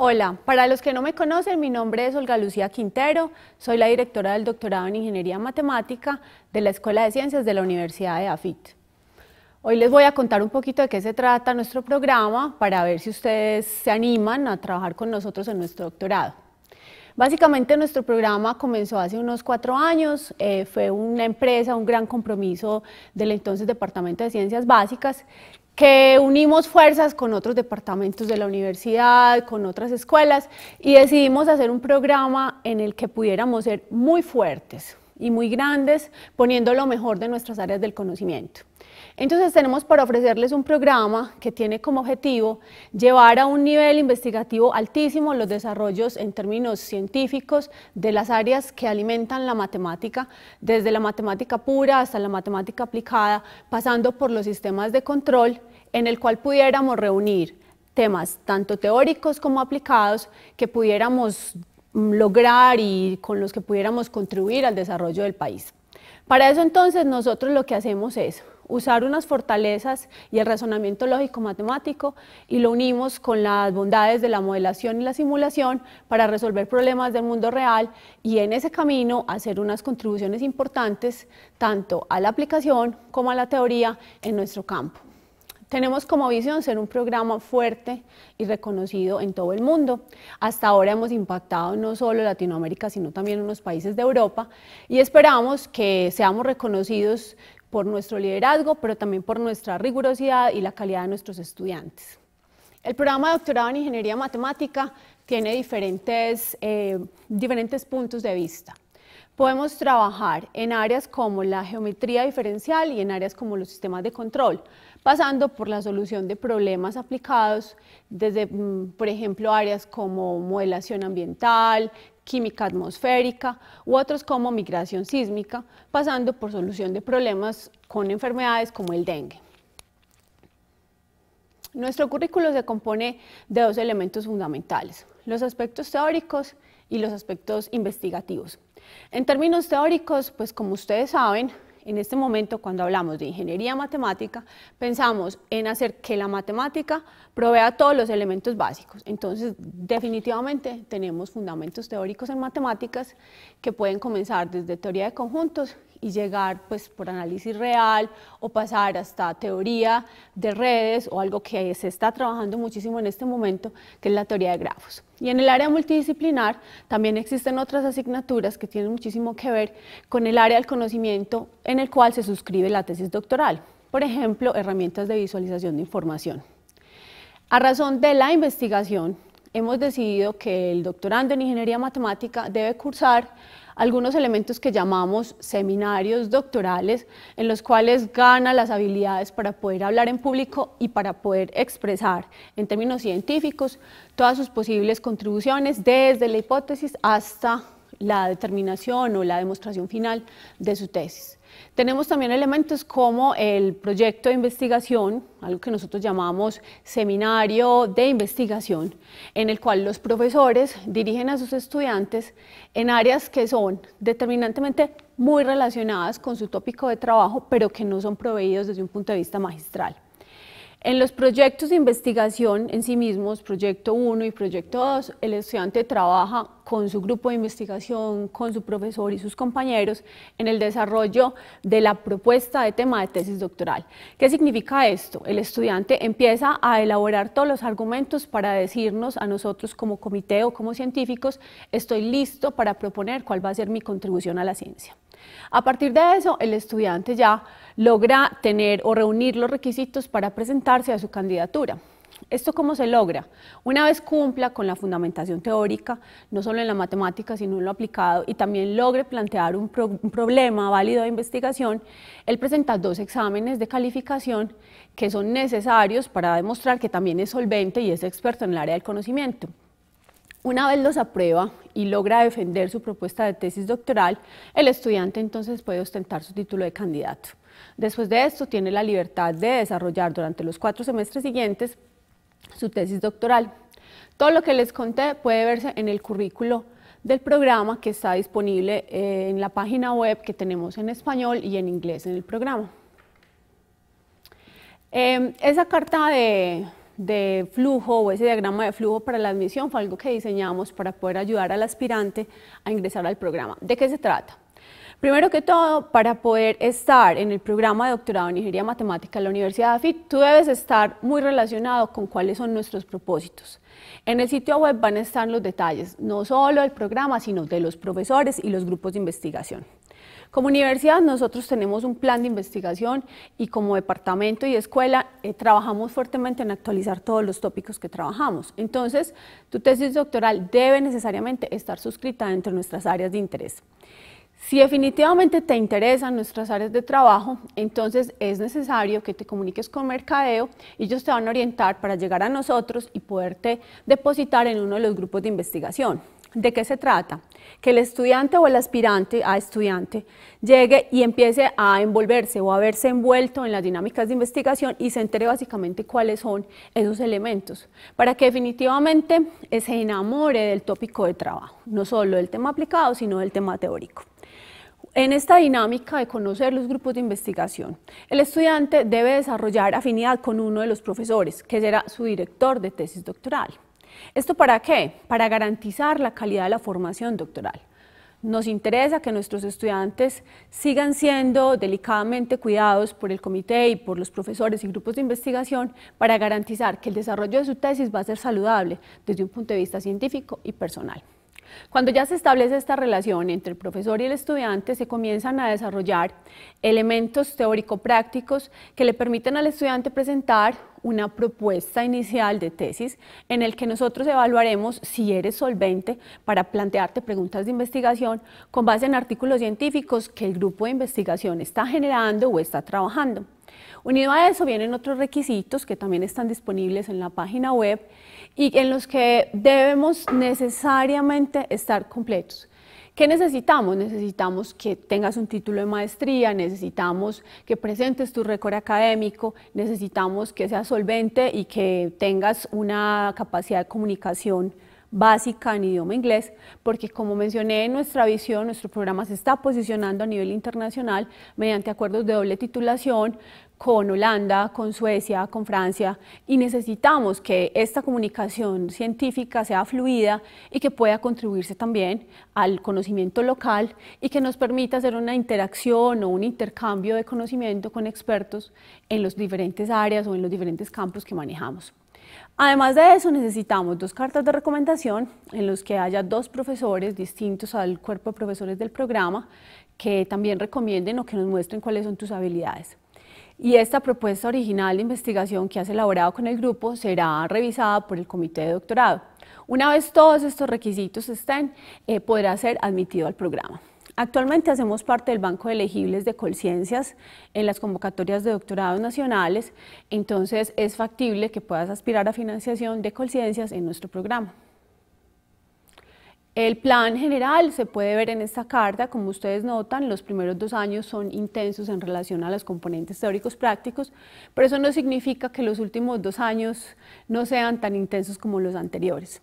Hola, para los que no me conocen, mi nombre es Olga Lucía Quintero, soy la directora del doctorado en Ingeniería Matemática de la Escuela de Ciencias de la Universidad de AFIT. Hoy les voy a contar un poquito de qué se trata nuestro programa para ver si ustedes se animan a trabajar con nosotros en nuestro doctorado. Básicamente nuestro programa comenzó hace unos cuatro años, eh, fue una empresa, un gran compromiso del entonces Departamento de Ciencias Básicas que unimos fuerzas con otros departamentos de la universidad, con otras escuelas y decidimos hacer un programa en el que pudiéramos ser muy fuertes y muy grandes, poniendo lo mejor de nuestras áreas del conocimiento. Entonces tenemos para ofrecerles un programa que tiene como objetivo llevar a un nivel investigativo altísimo los desarrollos en términos científicos de las áreas que alimentan la matemática, desde la matemática pura hasta la matemática aplicada, pasando por los sistemas de control en el cual pudiéramos reunir temas tanto teóricos como aplicados que pudiéramos lograr y con los que pudiéramos contribuir al desarrollo del país. Para eso entonces nosotros lo que hacemos es usar unas fortalezas y el razonamiento lógico-matemático y lo unimos con las bondades de la modelación y la simulación para resolver problemas del mundo real y en ese camino hacer unas contribuciones importantes tanto a la aplicación como a la teoría en nuestro campo. Tenemos como visión ser un programa fuerte y reconocido en todo el mundo. Hasta ahora hemos impactado no solo Latinoamérica, sino también unos países de Europa y esperamos que seamos reconocidos por nuestro liderazgo, pero también por nuestra rigurosidad y la calidad de nuestros estudiantes. El programa de doctorado en Ingeniería Matemática tiene diferentes, eh, diferentes puntos de vista. Podemos trabajar en áreas como la geometría diferencial y en áreas como los sistemas de control pasando por la solución de problemas aplicados desde, mm, por ejemplo, áreas como modelación ambiental, química atmosférica u otros como migración sísmica, pasando por solución de problemas con enfermedades como el dengue. Nuestro currículo se compone de dos elementos fundamentales, los aspectos teóricos y los aspectos investigativos. En términos teóricos, pues como ustedes saben, en este momento, cuando hablamos de ingeniería matemática, pensamos en hacer que la matemática provea todos los elementos básicos. Entonces, definitivamente tenemos fundamentos teóricos en matemáticas que pueden comenzar desde teoría de conjuntos y llegar pues por análisis real o pasar hasta teoría de redes o algo que se está trabajando muchísimo en este momento, que es la teoría de grafos. Y en el área multidisciplinar también existen otras asignaturas que tienen muchísimo que ver con el área del conocimiento en el cual se suscribe la tesis doctoral. Por ejemplo, herramientas de visualización de información. A razón de la investigación, hemos decidido que el doctorando en ingeniería matemática debe cursar algunos elementos que llamamos seminarios doctorales, en los cuales gana las habilidades para poder hablar en público y para poder expresar en términos científicos todas sus posibles contribuciones desde la hipótesis hasta la determinación o la demostración final de su tesis. Tenemos también elementos como el proyecto de investigación, algo que nosotros llamamos seminario de investigación, en el cual los profesores dirigen a sus estudiantes en áreas que son determinantemente muy relacionadas con su tópico de trabajo, pero que no son proveídos desde un punto de vista magistral. En los proyectos de investigación en sí mismos, proyecto 1 y proyecto 2, el estudiante trabaja con su grupo de investigación, con su profesor y sus compañeros en el desarrollo de la propuesta de tema de tesis doctoral. ¿Qué significa esto? El estudiante empieza a elaborar todos los argumentos para decirnos a nosotros como comité o como científicos, estoy listo para proponer cuál va a ser mi contribución a la ciencia. A partir de eso, el estudiante ya logra tener o reunir los requisitos para presentar a su candidatura. ¿Esto cómo se logra? Una vez cumpla con la fundamentación teórica, no solo en la matemática, sino en lo aplicado, y también logre plantear un, un problema válido de investigación, él presenta dos exámenes de calificación que son necesarios para demostrar que también es solvente y es experto en el área del conocimiento. Una vez los aprueba y logra defender su propuesta de tesis doctoral, el estudiante entonces puede ostentar su título de candidato. Después de esto, tiene la libertad de desarrollar durante los cuatro semestres siguientes su tesis doctoral. Todo lo que les conté puede verse en el currículo del programa que está disponible eh, en la página web que tenemos en español y en inglés en el programa. Em, esa carta de flujo o ese diagrama de flujo para la admisión fue algo que diseñamos para poder ayudar al aspirante a ingresar al programa. ¿De qué se trata? Primero que todo, para poder estar en el programa de doctorado en Ingeniería Matemática de la Universidad de AFIT, tú debes estar muy relacionado con cuáles son nuestros propósitos. En el sitio web van a estar los detalles, no solo del programa, sino de los profesores y los grupos de investigación. Como universidad nosotros tenemos un plan de investigación y como departamento y escuela eh, trabajamos fuertemente en actualizar todos los tópicos que trabajamos. Entonces, tu tesis doctoral debe necesariamente estar suscrita entre nuestras áreas de interés. Si definitivamente te interesan nuestras áreas de trabajo, entonces es necesario que te comuniques con Mercadeo y ellos te van a orientar para llegar a nosotros y poderte depositar en uno de los grupos de investigación. ¿De qué se trata? Que el estudiante o el aspirante a estudiante llegue y empiece a envolverse o a verse envuelto en las dinámicas de investigación y se entere básicamente cuáles son esos elementos, para que definitivamente se enamore del tópico de trabajo, no solo del tema aplicado, sino del tema teórico. En esta dinámica de conocer los grupos de investigación, el estudiante debe desarrollar afinidad con uno de los profesores, que será su director de tesis doctoral. ¿Esto para qué? Para garantizar la calidad de la formación doctoral. Nos interesa que nuestros estudiantes sigan siendo delicadamente cuidados por el comité y por los profesores y grupos de investigación para garantizar que el desarrollo de su tesis va a ser saludable desde un punto de vista científico y personal. Cuando ya se establece esta relación entre el profesor y el estudiante, se comienzan a desarrollar elementos teórico-prácticos que le permiten al estudiante presentar una propuesta inicial de tesis en el que nosotros evaluaremos si eres solvente para plantearte preguntas de investigación con base en artículos científicos que el grupo de investigación está generando o está trabajando. Unido a eso vienen otros requisitos que también están disponibles en la página web y en los que debemos necesariamente estar completos. ¿Qué necesitamos? Necesitamos que tengas un título de maestría, necesitamos que presentes tu récord académico, necesitamos que seas solvente y que tengas una capacidad de comunicación básica en idioma inglés, porque como mencioné nuestra visión, nuestro programa se está posicionando a nivel internacional mediante acuerdos de doble titulación con Holanda, con Suecia, con Francia, y necesitamos que esta comunicación científica sea fluida y que pueda contribuirse también al conocimiento local y que nos permita hacer una interacción o un intercambio de conocimiento con expertos en las diferentes áreas o en los diferentes campos que manejamos. Además de eso, necesitamos dos cartas de recomendación en los que haya dos profesores distintos al cuerpo de profesores del programa que también recomienden o que nos muestren cuáles son tus habilidades. Y esta propuesta original de investigación que has elaborado con el grupo será revisada por el comité de doctorado. Una vez todos estos requisitos estén, eh, podrá ser admitido al programa. Actualmente hacemos parte del Banco de Elegibles de Colciencias en las convocatorias de doctorados nacionales, entonces es factible que puedas aspirar a financiación de Colciencias en nuestro programa. El plan general se puede ver en esta carta, como ustedes notan, los primeros dos años son intensos en relación a los componentes teóricos prácticos, pero eso no significa que los últimos dos años no sean tan intensos como los anteriores.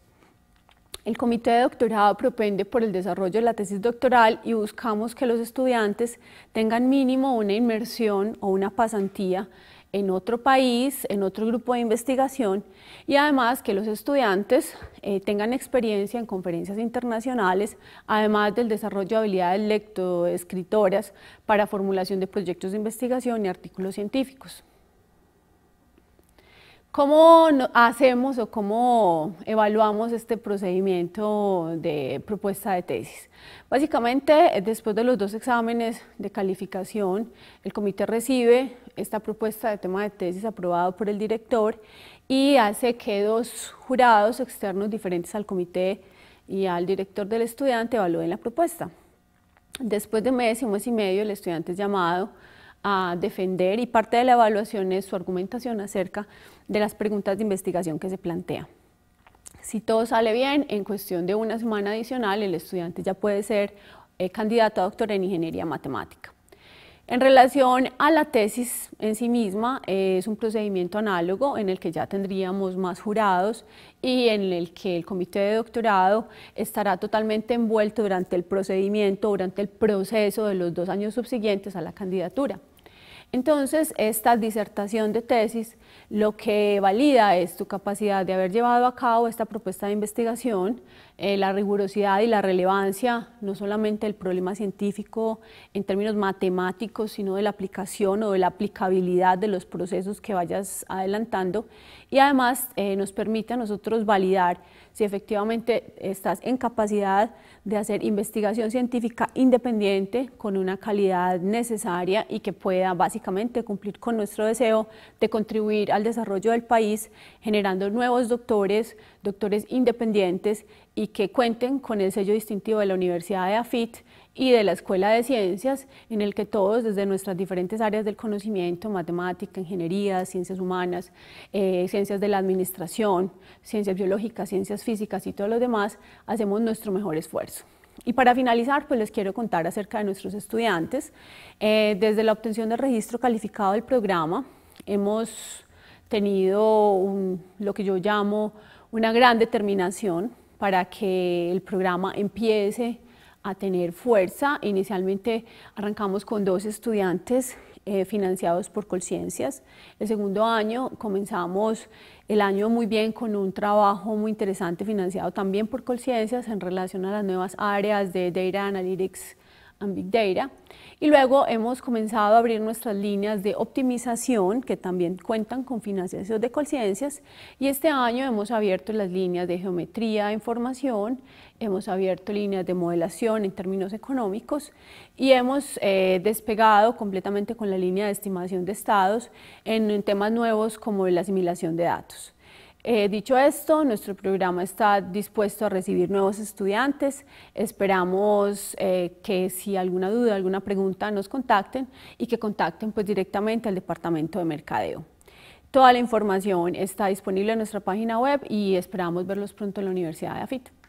El comité de doctorado propende por el desarrollo de la tesis doctoral y buscamos que los estudiantes tengan mínimo una inmersión o una pasantía en otro país, en otro grupo de investigación y además que los estudiantes eh, tengan experiencia en conferencias internacionales, además del desarrollo de habilidades lectoescritoras para formulación de proyectos de investigación y artículos científicos. ¿Cómo hacemos o cómo evaluamos este procedimiento de propuesta de tesis? Básicamente, después de los dos exámenes de calificación, el comité recibe esta propuesta de tema de tesis aprobado por el director y hace que dos jurados externos diferentes al comité y al director del estudiante evalúen la propuesta. Después de mes y mes y medio, el estudiante es llamado a defender y parte de la evaluación es su argumentación acerca de las preguntas de investigación que se plantea. Si todo sale bien, en cuestión de una semana adicional, el estudiante ya puede ser eh, candidato a doctor en ingeniería matemática. En relación a la tesis en sí misma, eh, es un procedimiento análogo en el que ya tendríamos más jurados y en el que el comité de doctorado estará totalmente envuelto durante el procedimiento, durante el proceso de los dos años subsiguientes a la candidatura. Entonces, esta disertación de tesis lo que valida es tu capacidad de haber llevado a cabo esta propuesta de investigación, eh, la rigurosidad y la relevancia, no solamente del problema científico en términos matemáticos, sino de la aplicación o de la aplicabilidad de los procesos que vayas adelantando. Y además eh, nos permite a nosotros validar si efectivamente estás en capacidad de hacer investigación científica independiente con una calidad necesaria y que pueda básicamente cumplir con nuestro deseo de contribuir al desarrollo del país, generando nuevos doctores, doctores independientes y que cuenten con el sello distintivo de la Universidad de AFIT y de la Escuela de Ciencias, en el que todos desde nuestras diferentes áreas del conocimiento, matemática, ingeniería, ciencias humanas, eh, ciencias de la administración, ciencias biológicas, ciencias físicas y todos los demás, hacemos nuestro mejor esfuerzo. Y para finalizar, pues les quiero contar acerca de nuestros estudiantes. Eh, desde la obtención del registro calificado del programa, hemos tenido lo que yo llamo una gran determinación para que el programa empiece a tener fuerza. Inicialmente arrancamos con dos estudiantes eh, financiados por Colciencias. El segundo año comenzamos el año muy bien con un trabajo muy interesante financiado también por Colciencias en relación a las nuevas áreas de Data Analytics y luego hemos comenzado a abrir nuestras líneas de optimización que también cuentan con financiación de conciencias y este año hemos abierto las líneas de geometría e información, hemos abierto líneas de modelación en términos económicos y hemos eh, despegado completamente con la línea de estimación de estados en temas nuevos como la asimilación de datos. Eh, dicho esto, nuestro programa está dispuesto a recibir nuevos estudiantes. Esperamos eh, que si alguna duda, alguna pregunta, nos contacten y que contacten pues, directamente al Departamento de Mercadeo. Toda la información está disponible en nuestra página web y esperamos verlos pronto en la Universidad de AFIT.